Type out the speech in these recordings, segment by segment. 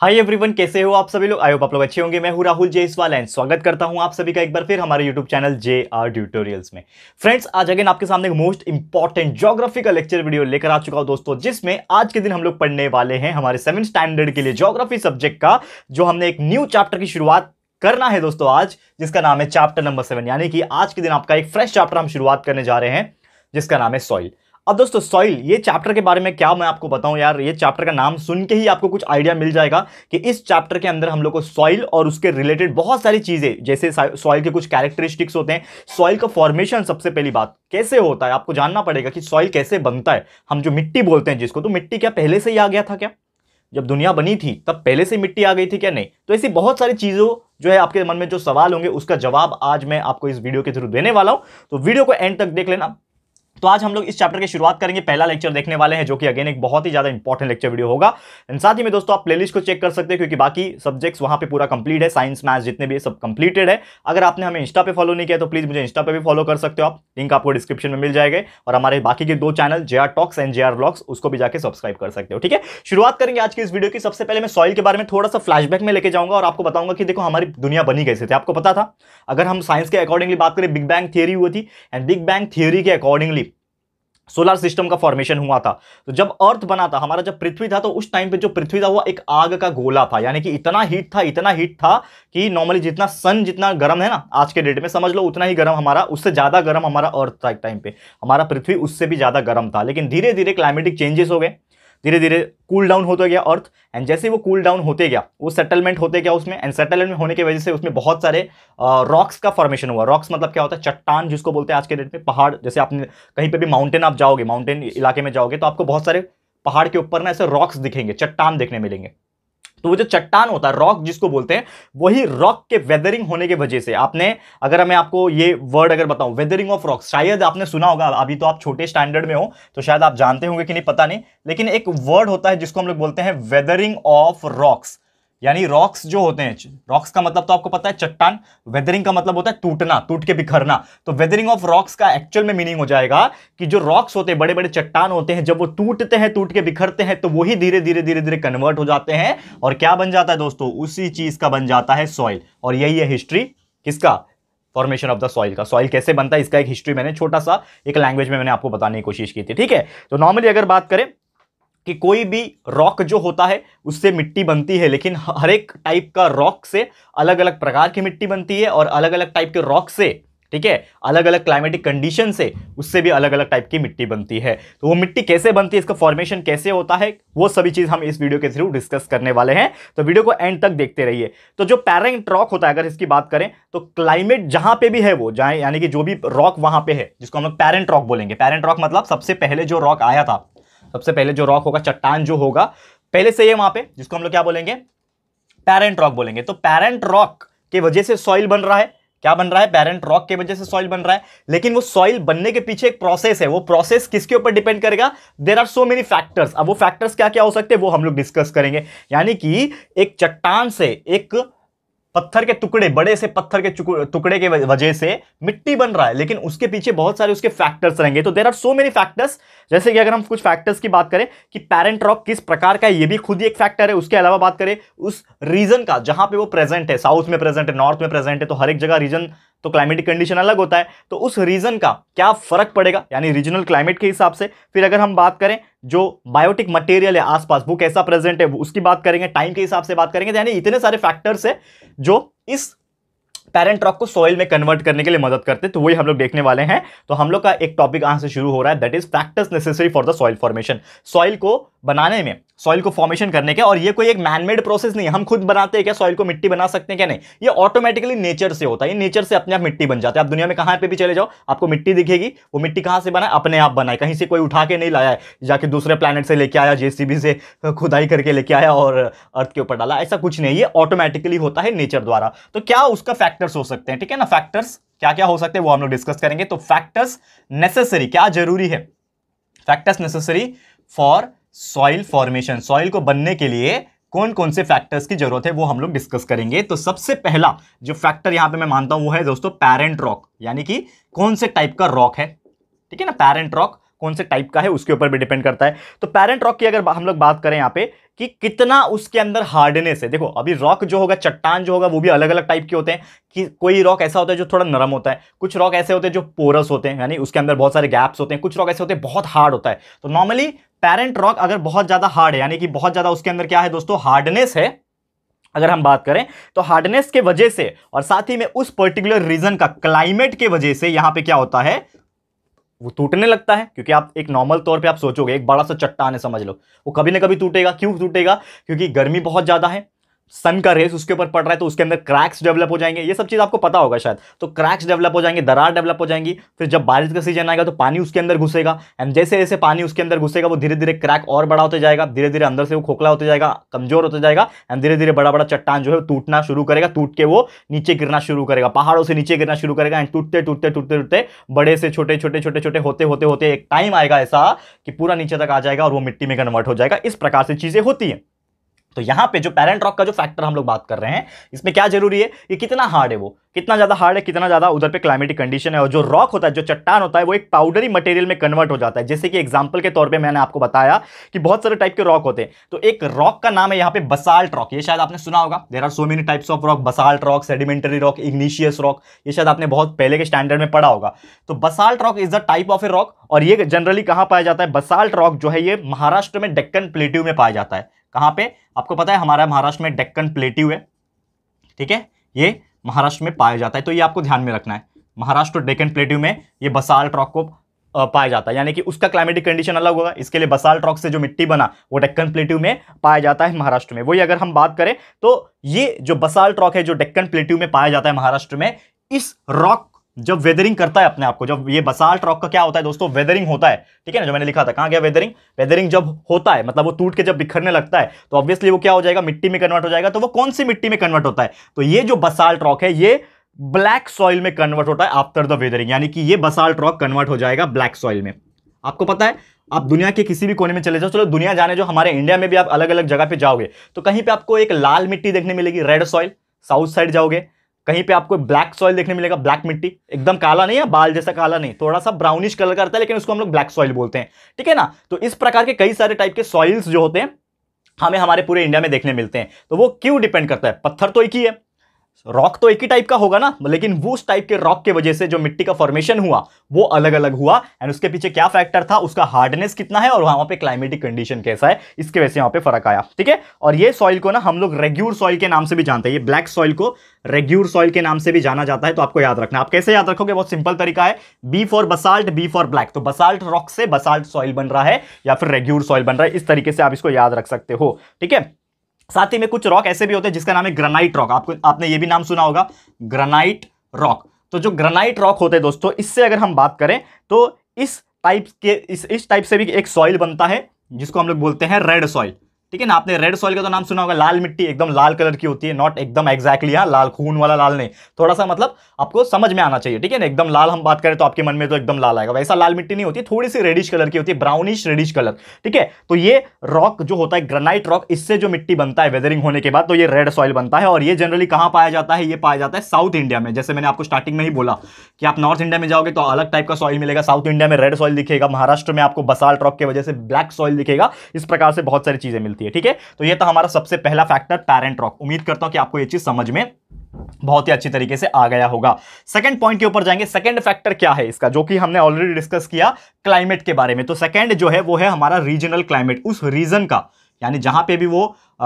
hi everyone कैसे हो आप सभी लोग होप आप लोग अच्छे होंगे मैं हूं राहुल जयसवाल एंड स्वागत करता हूं आप सभी का एक बार फिर हमारे YouTube channel J R tutorials में फ्रेंड्स आज अगेन आपके सामने मोस्ट इंपॉर्टेंट जोग्राफी का लेक्चर वीडियो लेकर आ चुका हूं दोस्तों जिसमें आज के दिन हम लोग पढ़ने वाले हैं हमारे सेवन स्टैंडर्ड के लिए जोग्राफी सब्जेक्ट का जो हमने एक न्यू चैप्टर की शुरुआत करना है दोस्तों आज जिसका नाम है चैप्टर नंबर सेवन यानी कि आज के दिन आपका एक फ्रेश चैप्टर हम शुरुआत करने जा रहे हैं जिसका नाम है सॉइल अब दोस्तों सॉइल ये चैप्टर के बारे में क्या मैं आपको बताऊं यार ये चैप्टर का नाम सुन के ही आपको कुछ आइडिया मिल जाएगा कि इस चैप्टर के अंदर हम लोग को सॉइल और उसके रिलेटेड बहुत सारी चीज़ें जैसे सॉइल के कुछ कैरेक्टरिस्टिक्स होते हैं सॉइल का फॉर्मेशन सबसे पहली बात कैसे होता है आपको जानना पड़ेगा कि सॉइल कैसे बनता है हम जो मिट्टी बोलते हैं जिसको तो मिट्टी क्या पहले से ही आ गया था क्या जब दुनिया बनी थी तब पहले से मिट्टी आ गई थी क्या नहीं तो ऐसी बहुत सारी चीज़ों जो है आपके मन में जो सवाल होंगे उसका जवाब आज मैं आपको इस वीडियो के थ्रू देने वाला हूँ तो वीडियो को एंड तक देख लेना तो आज हम लोग इस चैप्टर की शुरुआत करेंगे पहला लेक्चर देखने वाले हैं जो कि अगेन एक बहुत ही ज़्यादा इंपॉर्टेंट लेक्चर वीडियो होगा एंड साथ ही में दोस्तों आप प्लेलिस्ट को चेक कर सकते हैं क्योंकि बाकी सब्जेक्ट्स वहाँ पे पूरा कंप्लीट है साइंस मैथ्स जितने भी सब कंप्लीटेड है अगर आपने हमें इंस्टा पे फॉलो नहीं किया तो प्लीज़ मुझे इंस्टा पर भी फॉलो कर सकते हो आप लिंक आपको डिस्क्रिप्शन में मिल जाएगा और हमारे बाकी के दो channel J R talks and J R blogs उसको भी जाकर सब्सक्राइब कर सकते हो ठीक है शुरुआत करेंगे आज की इस वीडियो की सबसे पहले मैं सॉइल के बारे में थोड़ा सा फ्लैशबैक में लेके जाऊंगा और आपको बताऊंगा कि देखो हमारी दुनिया बनी कैसे थे आपको पता था अगर हम साइंस के अकॉर्डिंगली बात करें बिग बैंग थियरी हुई थी एंड बिग बैंग थियरी के अकॉर्डिंगली सोलर सिस्टम का फॉर्मेशन हुआ था तो जब अर्थ बना था हमारा जब पृथ्वी था तो उस टाइम पे जो पृथ्वी था वो एक आग का गोला था यानी कि इतना हीट था इतना हीट था कि नॉर्मली जितना सन जितना गर्म है ना आज के डेट में समझ लो उतना ही गर्म हमारा उससे ज़्यादा गर्म हमारा अर्थ था एक टाइम पे हमारा पृथ्वी उससे भी ज़्यादा गर्म था लेकिन धीरे धीरे क्लाइमेटिक चेंजेस हो गए धीरे धीरे कूल डाउन होता गया अर्थ एंड जैसे वो कूल डाउन होते गया वो सेटलमेंट होते गया उसमें एंड सेटलमेंट होने की वजह से उसमें बहुत सारे रॉक्स का फॉर्मेशन हुआ रॉक्स मतलब क्या होता है चट्टान जिसको बोलते हैं आज के डेट में पहाड़ जैसे आपने कहीं पर भी माउंटेन आप जाओगे माउंटेन इलाके में जाओगे तो आपको बहुत सारे पहाड़ के ऊपर ना ऐसे रॉक्स दिखेंगे चट्टान देखने मिलेंगे तो वो जो चट्टान होता है रॉक जिसको बोलते हैं वही रॉक के वेदरिंग होने की वजह से आपने अगर मैं आपको ये वर्ड अगर बताऊं वेदरिंग ऑफ रॉक शायद आपने सुना होगा अभी तो आप छोटे स्टैंडर्ड में हो तो शायद आप जानते होंगे कि नहीं पता नहीं लेकिन एक वर्ड होता है जिसको हम लोग बोलते हैं वेदरिंग ऑफ रॉक्स यानी रॉक्स जो होते हैं रॉक्स का मतलब तो आपको पता है चट्टान वेदरिंग का मतलब होता है टूटना टूट के बिखरना तो वेदरिंग ऑफ रॉक्स का एक्चुअल में मीनिंग हो जाएगा कि जो रॉक्स होते हैं बड़े बड़े चट्टान होते हैं जब वो टूटते हैं टूट के बिखरते हैं तो वही धीरे धीरे धीरे धीरे कन्वर्ट हो जाते हैं और क्या बन जाता है दोस्तों उसी चीज का बन जाता है सॉइल और यही है हिस्ट्री किसका फॉर्मेशन ऑफ द सॉइल का सॉइल कैसे बनता है इसका एक हिस्ट्री मैंने छोटा सा एक लैंग्वेज में मैंने आपको बताने की कोशिश की थी ठीक है तो नॉर्मली अगर बात करें कि कोई भी रॉक जो होता है उससे मिट्टी बनती है लेकिन हर एक टाइप का रॉक से अलग अलग प्रकार की मिट्टी बनती है और अलग अलग टाइप के रॉक से ठीक है अलग अलग क्लाइमेटिक कंडीशन से उससे भी अलग अलग टाइप की मिट्टी बनती है तो वो मिट्टी कैसे बनती है इसका फॉर्मेशन कैसे होता है वो सभी चीज़ हम इस वीडियो के थ्रू डिस्कस करने वाले हैं तो वीडियो को एंड तक देखते रहिए तो जो पैरेंट रॉक होता है अगर इसकी बात करें तो क्लाइमेट जहाँ पे भी है वो जहाँ यानी कि जो भी रॉक वहाँ पे है जिसको हम लोग पैरेंट रॉक बोलेंगे पैरेंट रॉक मतलब सबसे पहले जो रॉक आया था सबसे पहले जो रॉक होगा चट्टान जो होगा पहले से ही वहां पे जिसको हम लोग क्या बोलेंगे पेरेंट रॉक बोलेंगे तो पेरेंट रॉक के वजह से सॉइल बन रहा है क्या बन रहा है पेरेंट रॉक के वजह से सॉइल बन रहा है लेकिन वो सॉइल बनने के पीछे एक प्रोसेस है वो प्रोसेस किसके ऊपर डिपेंड करेगा there are so many factors अब वो फैक्टर्स क्या क्या हो सकते हैं वो हम लोग डिस्कस करेंगे यानी कि एक चट्टान से एक पत्थर के टुकड़े बड़े से पत्थर के टुकड़े के वजह से मिट्टी बन रहा है लेकिन उसके पीछे बहुत सारे उसके फैक्टर्स रहेंगे तो there are so many factors जैसे कि अगर हम कुछ फैक्टर्स की बात करें कि पैरेंट रॉक किस प्रकार का है ये भी खुद ही एक फैक्टर है उसके अलावा बात करें उस रीजन का जहां पे वो प्रेजेंट है साउथ में प्रेजेंट है नॉर्थ में प्रेजेंट है तो हर एक जगह रीजन तो क्लाइमेटिक कंडीशन अलग होता है तो उस रीजन का क्या फ़र्क पड़ेगा यानी रीजनल क्लाइमेट के हिसाब से फिर अगर हम बात करें जो बायोटिक मटेरियल है आसपास वो कैसा प्रेजेंट है उसकी बात करेंगे टाइम के हिसाब से बात करेंगे तो यानी इतने सारे फैक्टर्स है जो इस पैरेंट रॉक को सॉइल में कन्वर्ट करने के लिए मदद करते तो वही हम लोग देखने वाले हैं तो हम लोग का एक टॉपिक यहां से शुरू हो रहा है that is factors necessary for the soil formation soil को बनाने में सॉइल को फॉर्मेशन करने के और ये कोई एक मैनमेड प्रोसेस नहीं है हम खुद बनाते हैं क्या सॉइल को मिट्टी बना सकते हैं क्या नहीं ये ऑटोमेटिकली नेचर से होता है ये नेचर से अपने आप मिट्टी बन जाते है आप दुनिया में कहाँ पे भी चले जाओ आपको मिट्टी दिखेगी वो मिट्टी कहाँ से बना अपने आप बनाए कहीं से कोई उठा के नहीं लाया है जाके दूसरे प्लानट से लेके आया जेसीबी से खुदाई करके लेके आया और अर्थ के ऊपर डाला ऐसा कुछ नहीं ये ऑटोमेटिकली होता है नेचर द्वारा तो क्या उसका फैक्टर्स हो सकते हैं ठीक है ना फैक्टर्स क्या क्या हो सकते हैं वो हम लोग डिस्कस करेंगे तो फैक्टर्स नेसेसरी क्या जरूरी है factors necessary for soil formation soil को बनने के लिए कौन कौन से फैक्टर्स की जरूरत है वो हम लोग डिस्कस करेंगे तो सबसे पहला जो फैक्टर यहां पे मैं मानता हूं वो है दोस्तों पैरेंट रॉक यानी कि कौन से टाइप का रॉक है ठीक है ना पैरेंट रॉक कौन से टाइप का है उसके ऊपर भी डिपेंड करता है तो पेरेंट रॉक की अगर हम लोग बात करें यहाँ पे कि कितना उसके अंदर हार्डनेस है देखो अभी रॉक जो होगा चट्टान जो होगा वो भी अलग अलग टाइप के होते हैं कि कोई रॉक ऐसा होता है जो थोड़ा नरम होता है कुछ रॉक ऐसे होते हैं जो पोरस होते हैं यानी उसके अंदर बहुत सारे गैप्स होते हैं कुछ रॉक ऐसे होते हैं बहुत हार्ड होता है तो नॉर्मली पेरेंट रॉक अगर बहुत ज़्यादा हार्ड है यानी कि बहुत ज़्यादा उसके अंदर क्या है दोस्तों हार्डनेस है अगर हम बात करें तो हार्डनेस के वजह से और साथ ही में उस पर्टिकुलर रीजन का क्लाइमेट के वजह से यहां पे क्या होता है वो टूटने लगता है क्योंकि आप एक नॉर्मल तौर पे आप सोचोगे एक बड़ा सा चट्टान है समझ लो वो कभी ना कभी टूटेगा क्यों टूटेगा क्योंकि गर्मी बहुत ज़्यादा है सन का रेस उसके ऊपर पड़ रहा है तो उसके अंदर क्रैक्स डेवलप हो जाएंगे ये सब चीज़ आपको पता होगा शायद तो क्रैक्स डेवलप हो जाएंगे दरार डेवलप हो जाएंगी फिर जब बारिश का सीजन आएगा तो पानी उसके अंदर घुसेगा एंड जैसे जैसे पानी उसके अंदर घुसेगा वो धीरे धीरे क्रैक और बड़ा होते जाएगा धीरे धीरे अंदर से वो खोखला होता जाएगा कमजोर होता जाएगा एंड धीरे धीरे बड़ा बड़ा चट्टान जो है टूटना शुरू करेगा टूट के वो नीचे गिरना शुरू करेगा पहाड़ों से नीचे गिरना शुरू करेगा एंड टूटते टूटते टूटते टूटते बड़े से छोटे छोटे छोटे छोटे होते होते होते एक टाइम आएगा ऐसा कि पूरा नीचे तक आ जाएगा और वो मिट्टी में कन्वर्ट हो जाएगा इस प्रकार से चीज़ें होती हैं तो यहाँ पे जो पेरेंट रॉक का जो फैक्टर हम लोग बात कर रहे हैं इसमें क्या जरूरी है ये कितना हार्ड है वो कितना ज़्यादा हार्ड है कितना ज़्यादा उधर पे क्लाइमेटिक कंडीशन है और जो रॉक होता है जो चट्टान होता है वो एक पाउडरी मटेरियल में कन्वर्ट हो जाता है जैसे कि एग्जाम्पल के तौर पर मैंने आपको बताया कि बहुत सारे टाइप के रॉक होते हैं तो एक रॉक का नाम है यहाँ पे बसाल्ट रॉक ये शायद आपने सुना होगा there are so many types of rock basalt rock sedimentary rock igneous rock ये शायद आपने बहुत पहले के स्टैंडर्ड में पढ़ा होगा तो basalt rock is the type of a rock और ये जनरली कहाँ पाया जाता है बसाल्ट रॉक जो है ये महाराष्ट्र में डेक्कन प्लेट्यू में पाया जाता है कहाँ पे आपको पता है हमारा महाराष्ट्र में डेक्कन प्लेट्यू है ठीक है ये महाराष्ट्र में पाया जाता है तो ये आपको ध्यान में रखना है महाराष्ट्र तो डेक्कन प्लेट्यू में ये बसाल ट्रॉक को पाया जाता है यानी कि उसका क्लाइमेटिक कंडीशन अलग होगा इसके लिए बसाल ट्रॉक से जो मिट्टी बना वो डेक्कन प्लेट्यू में पाया जाता है महाराष्ट्र में वही अगर हम बात करें तो ये जो बसाल ट्रॉक है जो डेक्कन प्लेट्यू में पाया जाता है महाराष्ट्र में इस रॉक जब वेदरिंग करता है अपने आप को जब ये बसाल्ट रॉक का क्या होता है दोस्तों वेदरिंग होता है ठीक है ना जो मैंने लिखा था कहाँ गया वेदरिंग वेदरिंग जब होता है मतलब वो टूट के जब बिखरने लगता है तो ऑब्वियसली वो क्या हो जाएगा मिट्टी में कन्वर्ट हो जाएगा तो वो कौन सी मिट्टी में कन्वर्ट होता है तो ये जो बसाल्ट रॉक है ये ब्लैक सॉइल में कन्वर्ट होता है आफ्टर द वेदरिंग यानी कि ये बसाल्ट रॉक कन्वर्ट हो जाएगा ब्लैक सॉइल में आपको पता है आप दुनिया के किसी भी कोने में चले जाओ चलो दुनिया जाने जो हमारे इंडिया में भी आप अलग अलग जगह पे जाओगे तो कहीं पे आपको एक लाल मिट्टी देखने मिलेगी रेड सॉइल साउथ साइड जाओगे कहीं पे आपको ब्लैक सॉइल देखने मिलेगा ब्लैक मिट्टी एकदम काला नहीं है बाल जैसा काला नहीं थोड़ा सा ब्राउनिश कलर करता है लेकिन उसको हम लोग ब्लैक सॉइल बोलते हैं ठीक है ना तो इस प्रकार के कई सारे टाइप के सॉइल्स जो होते हैं हमें हमारे पूरे इंडिया में देखने मिलते हैं तो वो क्यों डिपेंड करता है पत्थर तो एक ही है रॉक तो एक ही टाइप का होगा ना लेकिन वो उस टाइप के रॉक के वजह से जो मिट्टी का फॉर्मेशन हुआ वो अलग अलग हुआ एंड उसके पीछे क्या फैक्टर था उसका हार्डनेस कितना है और वहां पे क्लाइमेटिक कंडीशन कैसा है इसके वजह से यहाँ पे फर्क आया ठीक है और ये सॉइल को ना हम लोग रेग्यूर सॉइल के नाम से भी जानते हैं ये ब्लैक सॉइल को रेग्यूर सॉइल के नाम से भी जाना जाता है तो आपको याद रखना आप कैसे याद रखोगे बहुत सिंपल तरीका है B for basalt B for black तो बसाल्ट रॉक से बसाल्ट सॉइल बन रहा है या फिर रेग्यूर सॉइल बन रहा है इस तरीके से आप इसको याद रख सकते हो ठीक है साथ ही में कुछ रॉक ऐसे भी होते हैं जिसका नाम है ग्रेनाइट रॉक आपको आपने ये भी नाम सुना होगा ग्रेनाइट रॉक तो जो ग्रेनाइट रॉक होते हैं दोस्तों इससे अगर हम बात करें तो इस टाइप के इस इस टाइप से भी एक सॉइल बनता है जिसको हम लोग बोलते हैं रेड सॉइल ठीक है ना आपने रेड सॉइल का तो नाम सुना होगा लाल मिट्टी एकदम लाल कलर की होती है नॉट एकदम एक्जैक्टली हाँ लाल खून वाला लाल नहीं थोड़ा सा मतलब आपको समझ में आना चाहिए ठीक है ना एकदम लाल हम बात करें तो आपके मन में तो एकदम लाल आएगा वैसा लाल मिट्टी नहीं होती थोड़ी सी रेडिश कलर की होती है ब्राउनिश रेडिश कलर ठीक है तो ये रॉक जो होता है ग्रेनाइट रॉक इससे जो मिट्टी बनता है वेदरिंग होने के बाद तो ये रेड सॉइल बनता है और ये जनरली कहाँ पाया जाता है ये पाया जाता है साउथ इंडिया में जैसे मैंने आपको स्टार्टिंग में ही बोला कि आप नॉर्थ इंडिया में जाओगे तो अलग टाइप का सॉइल मिलेगा साउथ इंडिया में रेड सॉइल दिखेगा महाराष्ट्र में आपको बसाल्ट रॉक की वजह से ब्लैक सॉइल दिखेगा इस प्रकार से बहुत सारी चीजें मिलती मिलती है ठीक है तो ये था हमारा सबसे पहला फैक्टर पैरेंट रॉक उम्मीद करता हूं कि आपको ये चीज समझ में बहुत ही अच्छी तरीके से आ गया होगा सेकंड पॉइंट के ऊपर जाएंगे सेकंड फैक्टर क्या है इसका जो कि हमने ऑलरेडी डिस्कस किया क्लाइमेट के बारे में तो सेकंड जो है वो है हमारा रीजनल क्लाइमेट उस रीजन का यानी जहाँ पे भी वो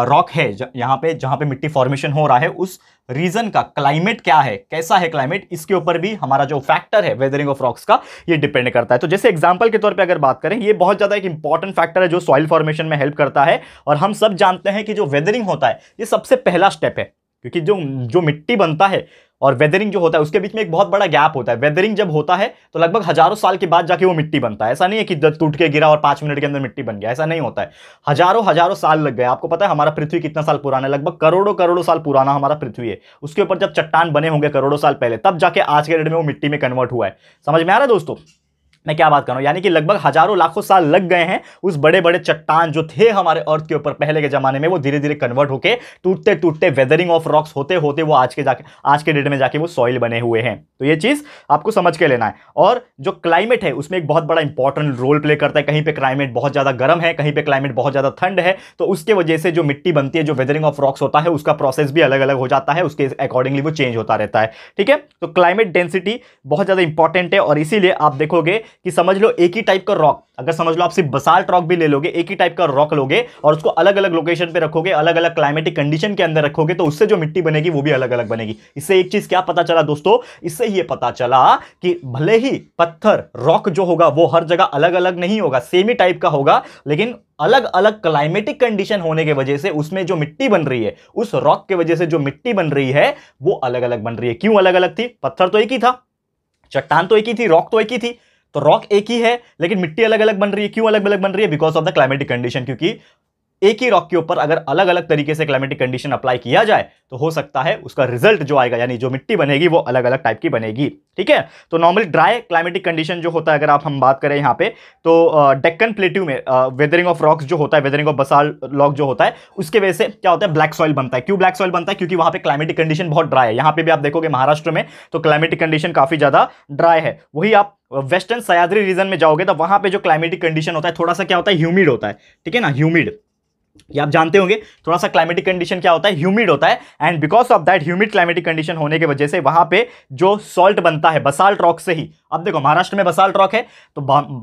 रॉक है यहाँ पे जहाँ पे मिट्टी फॉर्मेशन हो रहा है उस रीजन का क्लाइमेट क्या है कैसा है क्लाइमेट इसके ऊपर भी हमारा जो फैक्टर है वेदरिंग ऑफ रॉक्स का ये डिपेंड करता है तो जैसे एग्जाम्पल के तौर पे अगर बात करें ये बहुत ज़्यादा एक इंपॉर्टेंट फैक्टर है जो सॉइल फॉर्मेशन में हेल्प करता है और हम सब जानते हैं कि जो वेदरिंग होता है ये सबसे पहला स्टेप है क्योंकि जो जो मिट्टी बनता है और वेदरिंग जो होता है उसके बीच में एक बहुत बड़ा गैप होता है वेदरिंग जब होता है तो लगभग हजारों साल के बाद जाके वो मिट्टी बनता है ऐसा नहीं है कि जब टूट के गिरा और पांच मिनट के अंदर मिट्टी बन गया ऐसा नहीं होता है हजारों हजारों साल लग गए आपको पता है हमारा पृथ्वी कितना साल पुराना है लगभग करोड़ों करोड़ों साल पुराना हमारा पृथ्वी है उसके ऊपर जब चट्टान बने होंगे करोड़ों साल पहले तब जाके आज के डेट में वो मिट्टी में कन्वर्ट हुआ है समझ में आ रहा है दोस्तों मैं क्या बात कर रहा हूँ यानी कि लगभग हजारों लाखों साल लग गए हैं उस बड़े बड़े चट्टान जो थे हमारे अर्थ के ऊपर पहले के जमाने में वो धीरे धीरे कन्वर्ट होकर टूटते टूटते वेदरिंग ऑफ रॉक्स होते होते वो आज के जाके आज के डेट में जाके वो सॉइल बने हुए हैं तो ये चीज़ आपको समझ के लेना है और जो क्लाइमेट है उसमें एक बहुत बड़ा इंपॉर्टेंट रोल प्ले करता है कहीं पर क्लाइमेट बहुत ज़्यादा गर्म है कहीं पर क्लाइमेट बहुत ज़्यादा ठंड है तो उसके वजह से जो मिट्टी बनती है जो वेदरिंग ऑफ रॉक्स होता है उसका प्रोसेस भी अलग अलग हो जाता है उसके अकॉर्डिंगली वो चेंज होता रहता है ठीक है तो क्लाइमेट डेंसिटी बहुत ज़्यादा इंपॉर्टेंट है और इसीलिए आप देखोगे कि समझ लो एक ही टाइप का रॉक अगर समझ लो आप सिर्फ बसाल्ट रॉक भी ले लोगे एक ही टाइप का रॉक लोगे और उसको अलग अलग लोकेशन पे रखोगे अलग अलग क्लाइमेटिक कंडीशन के अंदर रखोगे तो उससे जो मिट्टी बनेगी वो भी अलग अलग बनेगी इससे एक चीज क्या पता चला दोस्तों इससे ये पता चला कि भले ही पत्थर रॉक जो होगा वो हर जगह अलग अलग नहीं होगा सेम ही टाइप का होगा लेकिन अलग अलग क्लाइमेटिक कंडीशन होने के वजह से उसमें जो मिट्टी बन रही है उस रॉक के वजह से जो मिट्टी बन रही है वो अलग अलग बन रही है क्यों अलग अलग थी पत्थर तो एक ही था चट्टान तो एक ही थी रॉक तो एक ही थी तो रॉक एक ही है लेकिन मिट्टी अलग अलग बन रही है क्यों अलग अलग बन रही है because of the climatic condition क्योंकि एक ही रॉक के ऊपर अगर अलग अलग तरीके से क्लाइमेटिक कंडीशन अप्लाई किया जाए तो हो सकता है उसका रिजल्ट जो आएगा यानी जो मिट्टी बनेगी वो अलग अलग टाइप की बनेगी ठीक है तो नॉर्मल ड्राई क्लाइमेटिक कंडीशन जो होता है अगर आप हम बात करें यहाँ पे तो डेक्कन प्लेट्यू में वेदरिंग ऑफ रॉक्स जो होता है वेदरिंग ऑफ बसाल लॉक जो होता है उसके वजह से क्या होता है ब्लैक सॉइल बनता है क्यों ब्लैक सॉइल बनता है क्योंकि वहाँ पर क्लाइमेटिक कंडीशन बहुत ड्राई है यहाँ पे भी आप देखोगे महाराष्ट्र में तो क्लाइमेटिक कंडीशन काफ़ी ज़्यादा ड्राई है वही आप वेस्टर्न सयाद्री रीजन में जाओगे तो वहाँ पे जो क्लाइमेटिक कंडीशन होता है थोड़ा सा क्या होता है ह्यूमिड होता है ठीक है ना ह्यूमिड ये आप जानते होंगे थोड़ा सा क्लाइमेटिक कंडीशन क्या होता है ह्यूमिड होता है and because of that humid climatic condition होने की वजह से वहाँ पे जो सॉल्ट बनता है बसाल्ट रॉक से ही अब देखो महाराष्ट्र में बसाल्ट रॉक है तो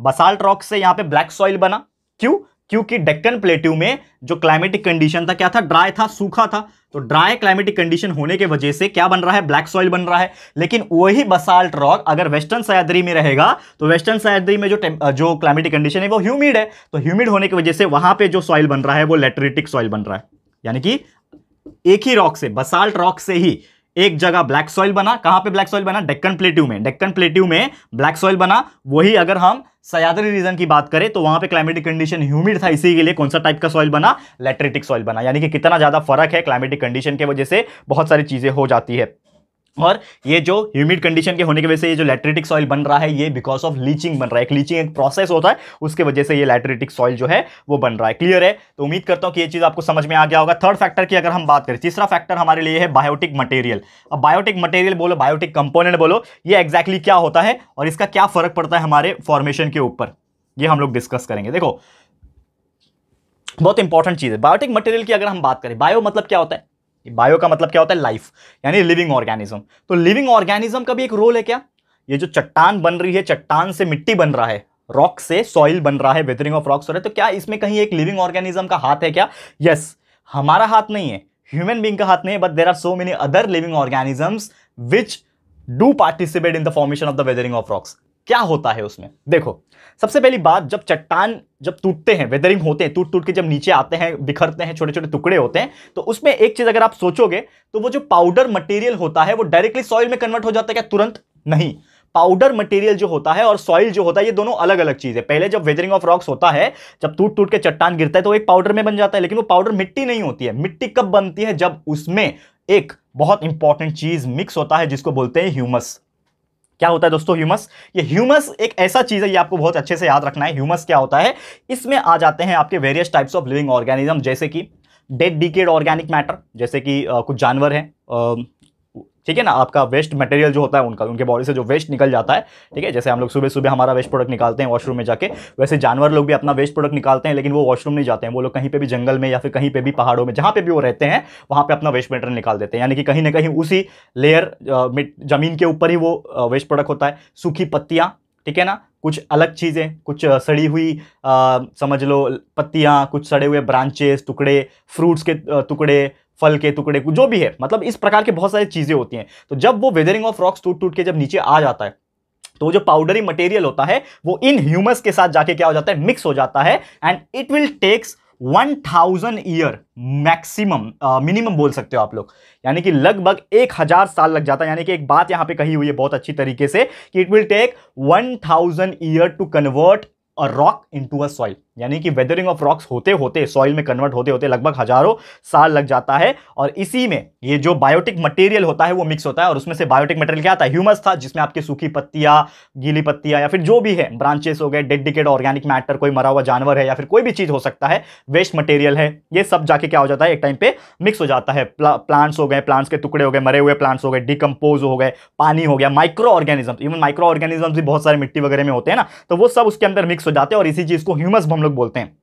बसाल्ट रॉक से यहाँ पे ब्लैक सॉइल बना क्यों क्योंकि डेक्कन प्लेट्यू में जो क्लाइमेटिक कंडीशन था क्या था ड्राई था सूखा था तो ड्राई क्लाइमेटिक कंडीशन होने के वजह से क्या बन रहा है ब्लैक सॉइल बन रहा है लेकिन वही बसाल्ट रॉक अगर वेस्टर्न सयादरी में रहेगा तो वेस्टर्न सयादरी में जो जो क्लाइमेटिक कंडीशन है वो ह्यूमिड है तो ह्यूमिड होने की वजह से वहां पर जो सॉइल बन रहा है वो लेटरेटिक सॉइल बन रहा है यानी कि एक ही रॉक से बसाल्ट रॉक से ही एक जगह ब्लैक सॉइल बना कहां पे ब्लैक सॉइल बना डेक्कन प्लेट्यू में डेक्कन प्लेट्यू में ब्लैक सॉइल बना वही अगर हम सयादरी रीजन की बात करें तो वहां पे क्लाइमेटिक कंडीशन ह्यूमिड था इसी के लिए कौन सा टाइप का सॉइल बना लेट्रेटिक सॉइल बना यानी कि कितना ज्यादा फर्क है क्लाइमेटिक कंडीशन के वजह से बहुत सारी चीजें हो जाती है और ये जो ह्यूमिड कंडीशन के होने की वजह से ये जो लेटरेटिक सॉइल बन रहा है ये बिकॉज ऑफ लीचिंग बन रहा है एक लीचिंग एक प्रोसेस होता है उसके वजह से ये लेटरेटिक सॉइल जो है वो बन रहा है क्लियर है तो उम्मीद करता हूँ कि ये चीज़ आपको समझ में आ गया होगा थर्ड फैक्टर की अगर हम बात करें तीसरा फैक्टर हमारे लिए है बायोटिक मटेरियल अब बायोटिक मटेरियल बोलो बायोटिक कंपोनेंट बोलो ये एक्जैक्टली exactly क्या होता है और इसका क्या फर्क पड़ता है हमारे फॉर्मेशन के ऊपर ये हम लोग डिस्कस करेंगे देखो बहुत इंपॉर्टेंट चीज़ है बायोटिक मटेरियल की अगर हम बात करें बायो मतलब क्या होता है बायो का मतलब क्या होता है लाइफ यानी लिविंग ऑर्गेनिज्म तो लिविंग ऑर्गेनिज्म का भी एक रोल है क्या ये जो चट्टान बन रही है चट्टान से मिट्टी बन रहा है रॉक से सॉइल बन रहा है वेदरिंग ऑफ रॉक्स हो रहा है तो क्या इसमें कहीं एक लिविंग ऑर्गेनिज्म का हाथ है क्या यस yes, हमारा हाथ नहीं है ह्यूमन बींग का हाथ नहीं है but there are so many other living organisms which do participate in the formation of the weathering of rocks क्या होता है उसमें देखो सबसे पहली बात जब चट्टान जब टूटते हैं वेदरिंग होते हैं टूट टूट के जब नीचे आते हैं बिखरते हैं छोटे छोटे टुकड़े होते हैं तो उसमें एक चीज़ अगर आप सोचोगे तो वो जो पाउडर मटेरियल होता है वो डायरेक्टली सॉइल में कन्वर्ट हो जाता है क्या तुरंत नहीं पाउडर मटेरियल जो होता है और सॉइल जो होता है ये दोनों अलग अलग चीज़ है पहले जब वेदरिंग ऑफ रॉक्स होता है जब टूट टूट के चट्टान गिरता है तो एक पाउडर में बन जाता है लेकिन वो पाउडर मिट्टी नहीं होती है मिट्टी कब बनती है जब उसमें एक बहुत इंपॉर्टेंट चीज़ मिक्स होता है जिसको बोलते हैं ह्यूमस क्या होता है दोस्तों ह्यूमस ये ह्यूमस एक ऐसा चीज़ है ये आपको बहुत अच्छे से याद रखना है ह्यूमस क्या होता है इसमें आ जाते हैं आपके various types of living organism जैसे कि डेड डिकेड ऑर्गेनिक मैटर जैसे कि कुछ जानवर हैं ठीक है ना आपका वेस्ट मटेरियल जो होता है उनका उनके बॉडी से जो वेस्ट निकल जाता है ठीक है जैसे हम लोग सुबह सुबह हमारा वेस्ट प्रोडक्ट निकालते हैं वॉशरूम में जाके वैसे जानवर लोग भी अपना वेस्ट प्रोडक्ट निकालते हैं लेकिन वो वॉशरूम नहीं जाते हैं वो लोग कहीं पर भी जंगल में या फिर कहीं पर भी पहाड़ों में जहाँ पर भी वो रहते हैं वहाँ पर अपना वेस्ट मटेरियल निकाल देते हैं यानी कि कहीं ना कहीं उसी लेयर जमीन के ऊपर ही वो वेस्ट प्रोडक्ट होता है सूखी पत्तियाँ ठीक है ना कुछ अलग चीज़ें कुछ सड़ी हुई आ, समझ लो पत्तियाँ कुछ सड़े हुए ब्रांचेस टुकड़े फ्रूट्स के टुकड़े फल के टुकड़े जो भी है मतलब इस प्रकार के बहुत सारी चीज़ें होती हैं तो जब वो वेदरिंग ऑफ रॉक्स टूट टूट के जब नीचे आ जाता है तो जो पाउडरी मटेरियल होता है वो इन ह्यूमस के साथ जाके क्या हो जाता है मिक्स हो जाता है and it will takes 1000 year maximum minimum बोल सकते हो आप लोग यानी कि लगभग एक हज़ार साल लग जाता है यानी कि एक बात यहां पे कही हुई है बहुत अच्छी तरीके से कि it will take 1000 year to convert a rock into a soil यानी कि वेदरिंग ऑफ रॉक्स होते होते सॉइल में कन्वर्ट होते होते लगभग हजारों साल लग जाता है और इसी में ये जो बायोटिक मटेरियल होता है वो मिक्स होता है और उसमें से बायोटिक मटेरियल क्या आता है ह्यूमस था जिसमें आपकी सूखी पत्तियां गीली पत्तियां या फिर जो भी है ब्रांचेस हो गए डेडिकेट ऑर्गेनिक मैटर कोई मरा हुआ जानवर है या फिर कोई भी चीज़ हो सकता है वेस्ट मटेरियल है ये सब जाके क्या हो जाता है एक टाइम पे मिक्स हो जाता है प्लांट्स हो गए प्लांट्स के टुकड़े हो गए मरे हुए प्लांट्स हो गए डिकम्पोज हो गए पानी हो गया microorganism even microorganism भी बहुत सारे मिट्टी वगैरह में होते हैं ना तो वो सब उसके अंदर मिक्स हो जाते हैं और इसी चीज़ को ह्यूमस हम लोग बोलते हैं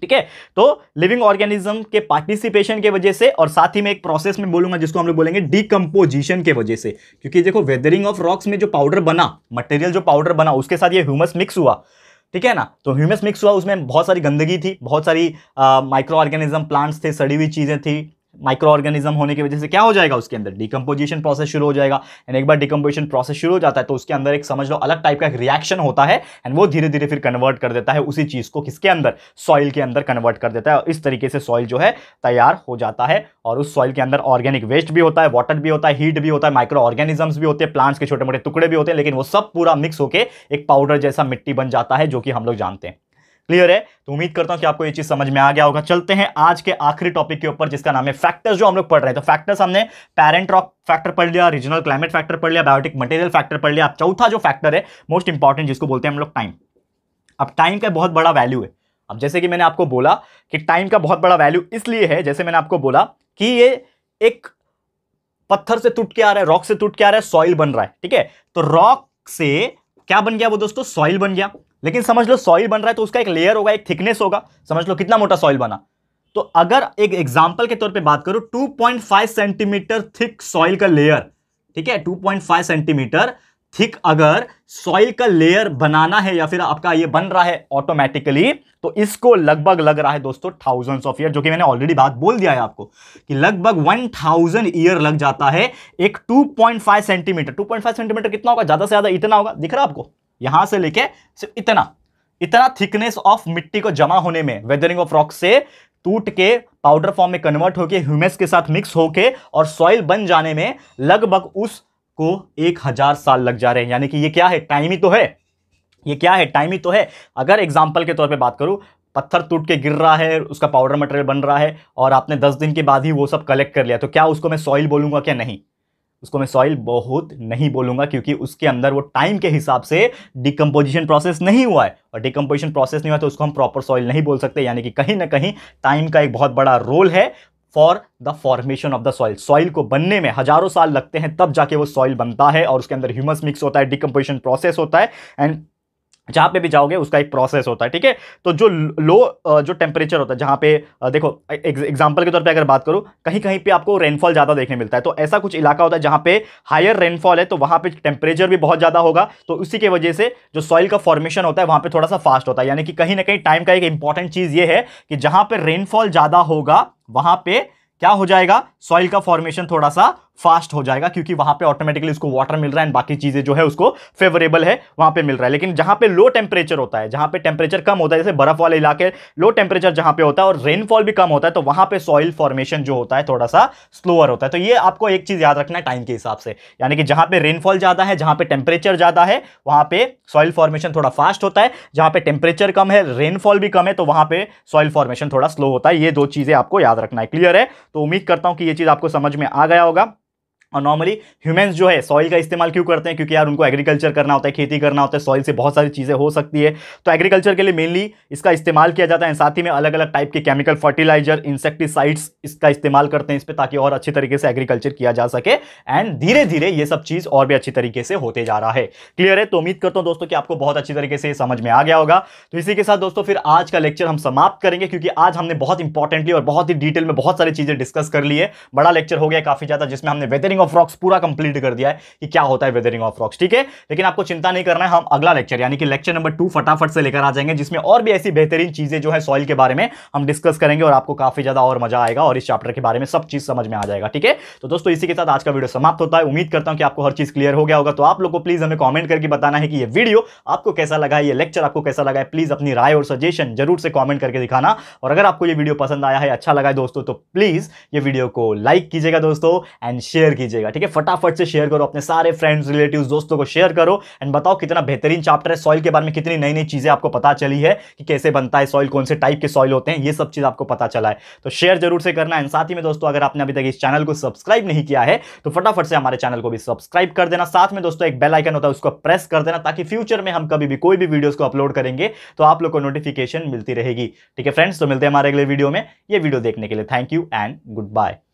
ठीक है तो लिविंग ऑर्गेनिज्म के पार्टिसिपेशन के वजह से और साथ ही में एक प्रोसेस में बोलूंगा जिसको हम लोग बोलेंगे डीकम्पोजिशन के वजह से क्योंकि देखो वेदरिंग ऑफ रॉक्स में जो पाउडर बना मटेरियल जो पाउडर बना उसके साथ ये ह्यूमस मिक्स हुआ ठीक है ना तो ह्यूमस मिक्स हुआ उसमें बहुत सारी गंदगी थी बहुत सारी माइक्रो ऑर्गेनिज्म प्लांट्स थे सड़ी हुई चीज़ें थी माइक्रो ऑर्गेनिज्म होने की वजह से क्या हो जाएगा उसके अंदर डिकम्पोजिशन प्रोसेस शुरू हो जाएगा एंड एक बार डिकम्पोजिशन प्रोसेस शुरू हो जाता है तो उसके अंदर एक समझ लो अलग टाइप का एक रिएक्शन होता है एंड वो धीरे धीरे फिर कन्वर्ट कर देता है उसी चीज़ को किसके अंदर सॉइल के अंदर कन्वर्ट कर देता है और इस तरीके से सॉइल जो है तैयार हो जाता है और उस सॉइल के अंदर ऑर्गेनिक वेस्ट भी होता है वाटर भी होता है हीट भी होता है माइक्रो ऑर्गेनिजम्स भी होते हैं प्लांट्स के छोटे मोटे टुकड़े भी होते हैं लेकिन वो सब पूरा मिक्स होकर एक पाउडर जैसा मिट्टी बन जाता है जो कि हम लोग जानते हैं क्लियर है तो उम्मीद करता हूं कि आपको ये चीज समझ में आ गया होगा चलते हैं आज के आखिरी टॉपिक के ऊपर जिसका नाम है फैक्टर्स जो हम लोग पढ़ रहे हैं तो फैक्टर्स हमने पेरेंट रॉक फैक्टर पढ़ लिया रीजनल क्लाइमेट फैक्टर पढ़ लिया बायोटिक मटेरियल फैक्टर पढ़ लिया चौथा जो फैक्टर है मोस्ट इंपॉर्टेंट जिसको बोलते हैं हम लोग टाइम अब टाइम का बहुत बड़ा वैल्यू है अब जैसे कि मैंने आपको बोला कि टाइम का बहुत बड़ा वैल्यू इसलिए है जैसे मैंने आपको बोला कि ये एक पत्थर से टूट के आ रहा है रॉक से टूट के आ रहा है सॉइल बन रहा है ठीक है तो रॉक से क्या बन गया वो दोस्तों सॉइल बन गया लेकिन समझ लो सॉइल बन रहा है तो उसका एक लेयर होगा एक थिकनेस होगा समझ लो कितना मोटा सॉइल बना तो अगर एक एग्जाम्पल के तौर पर बात करो टू सेंटीमीटर थिक सॉइल का लेयर ठीक है टू सेंटीमीटर थिक अगर सॉइल का लेयर बनाना है या फिर आपका ये बन रहा है ऑटोमेटिकली तो इसको लगभग लग रहा है दोस्तों थाउजेंड्स ऑफ ईयर जो कि मैंने ऑलरेडी बात बोल दिया है आपको कि लगभग वन थाउजेंड ईयर लग जाता है एक two point five centimetre two point five centimetre कितना होगा ज्यादा से ज्यादा इतना होगा दिख रहा है आपको यहां से लेके सिर्फ इतना इतना थिकनेस ऑफ मिट्टी को जमा होने में वेदरिंग ऑफ रॉक से टूट के पाउडर फॉर्म में कन्वर्ट होके ह्यूमस के साथ मिक्स होके और सॉइल बन जाने में लगभग उस को एक हजार साल लग जा रहे हैं यानी कि ये क्या है टाइम ही तो है ये क्या है टाइम ही तो है अगर एग्जाम्पल के तौर पर बात करूं पत्थर टूट के गिर रहा है उसका पाउडर मटेरियल बन रहा है और आपने दस दिन के बाद ही वो सब कलेक्ट कर लिया तो क्या उसको मैं सॉइल बोलूंगा क्या नहीं उसको मैं सॉइल बहुत नहीं बोलूंगा क्योंकि उसके अंदर वो टाइम के हिसाब से डिकम्पोजिशन प्रोसेस नहीं हुआ है और डिकम्पोजिशन प्रोसेस नहीं हुआ तो उसको हम प्रॉपर सॉइल नहीं बोल सकते यानी कि कहीं ना कहीं टाइम का एक बहुत बड़ा रोल है for the formation of the soil soil को बनने में हजारों साल लगते हैं तब जाके वो सॉइल बनता है और उसके अंदर ह्यूमस मिक्स होता है डिकम्पोजिशन प्रोसेस होता है एंड जहाँ पे भी जाओगे उसका एक प्रोसेस होता है ठीक है तो जो लो जो टेम्परेचर होता है जहाँ पे देखो एग्जांपल के तौर पे अगर बात करूँ कहीं कहीं पे आपको रेनफॉल ज़्यादा देखने मिलता है तो ऐसा कुछ इलाका होता है जहाँ पे हायर रेनफॉल है तो वहाँ पे टेम्परेचर भी बहुत ज़्यादा होगा तो उसी की वजह से जो सॉइल का फॉर्मेशन होता है वहाँ पर थोड़ा सा फास्ट होता है यानी कि कहीं ना कहीं टाइम का एक इंपॉर्टेंट चीज़ ये है कि जहाँ पर रेनफॉल ज़्यादा होगा वहाँ पर क्या हो जाएगा सॉइल का फॉर्मेशन थोड़ा सा फास्ट हो जाएगा क्योंकि वहां पे ऑटोमेटिकली उसको वाटर मिल रहा है बाकी चीजें जो है उसको फेवरेबल है वहां पे मिल रहा है लेकिन जहां पे लो टेम्परेचर होता है जहां पे टेम्परेचर कम होता है जैसे बर्फ वाले इलाके लो टेम्परेचर जहां पे होता है और रेनफॉल भी कम होता है तो वहां पर सॉइल फॉर्मेशन जो होता है थोड़ा सा स्लोअर होता है तो ये आपको एक चीज याद रखना है टाइम के हिसाब से यानी कि जहां पर रेनफॉल ज्यादा है जहां पर टेम्परेचर ज्यादा है वहां पर सॉइल फॉर्मेशन थोड़ा फास्ट होता है जहां पर टेम्परेचर कम है रेनफॉल भी कम है तो वहां पर सॉइल फॉर्मेशन थोड़ा स्लो होता है ये दो चीजें आपको याद रखना है क्लियर है तो उम्मीद करता हूँ कि ये चीज़ आपको समझ में आ गया होगा और नॉर्मली ह्यूमन्स जो है सॉइल का इस्तेमाल क्यों करते हैं क्योंकि यार उनको एग्रीकल्चर करना होता है खेती करना होता है सॉइल से बहुत सारी चीज़ें हो सकती है तो एग्रीकल्चर के लिए मेनली इसका इस्तेमाल किया जाता है साथ ही में अलग अलग टाइप के केमिकल फर्टिलाइजर इंसेक्टिसाइड्स इसका इस्तेमाल करते हैं इस पर ताकि और अच्छे तरीके से एग्रीकल्चर किया जा सके एंड धीरे धीरे ये सब चीज़ और भी अच्छी तरीके से होते जा रहा है क्लियर है तो उम्मीद करता हूँ दोस्तों की आपको बहुत अच्छी तरीके से समझ में आ गया होगा तो इसी के साथ दोस्तों फिर आज का लेक्चर हम समाप्त करेंगे क्योंकि आज हमने बहुत इंपॉर्टेंटली और बहुत ही डिटेल में बहुत सारी चीज़ें डिस्कस कर ली है बड़ा लेक्चर हो गया काफ़ी ज़्यादा जिसमें हमने वेदरिंग वेदरिंग ऑफ रॉक्स पूरा कंप्लीट कर दिया है कि क्या होता है वेदरिंग ऑफ रॉक्स ठीक है लेकिन आपको चिंता नहीं करना है हम अगला लेक्चर यानी कि लेक्चर नंबर टू फटाफट से लेकर आ जाएंगे जिसमें और भी ऐसी बेहतरीन चीज़ें जो है सॉइल के बारे में हम डिस्कस करेंगे और आपको काफ़ी ज़्यादा और मजा आएगा और इस चैप्टर के बारे में सब चीज़ समझ में आ जाएगा ठीक है तो दोस्तों इसी के साथ आज का वीडियो समाप्त होता है उम्मीद करता हूँ कि आपको हर चीज़ क्लियर हो गया होगा तो आप लोग को प्लीज़ हमें कॉमेंट करके बताना है कि ये वीडियो आपको कैसा लगा यह ये लेक्चर आपको कैसा लगा है प्लीज़ अपनी राय और सजेशन जरूर से कॉमेंट करके दिखाना और अगर आपको ये वीडियो पसंद आया है अच्छा लगा है दोस्तों तो प्लीज़ ये वीडियो को लाइक कीजिएगा दोस्तों एंड शेयर कीजिए लीजिएगा ठीक है फटाफट से शेयर करो अपने सारे फ्रेंड्स रिलेटिव दोस्तों को शेयर करो एंड बताओ कितना बेहतरीन चैप्टर है सॉइल के बारे में कितनी नई नई चीज़ें आपको पता चली है कि कैसे बनता है सॉइल कौन से टाइप के सॉइल होते हैं ये सब चीज़ आपको पता चला है तो शेयर जरूर से करना एंड साथ ही में दोस्तों अगर आपने अभी तक इस चैनल को सब्सक्राइब नहीं किया है तो फटाफट से हमारे चैनल को भी सब्सक्राइब कर देना साथ में दोस्तों एक बेल आइकन होता है उसको प्रेस कर देना ताकि फ्यूचर में हम कभी भी कोई भी वीडियो को अपलोड करेंगे तो आप लोग को नोटिफिकेशन मिलती रहेगी ठीक है फ्रेंड्स तो मिलते हैं हमारे अगले वीडियो में ये वीडियो देखने के लिए thank you and good bye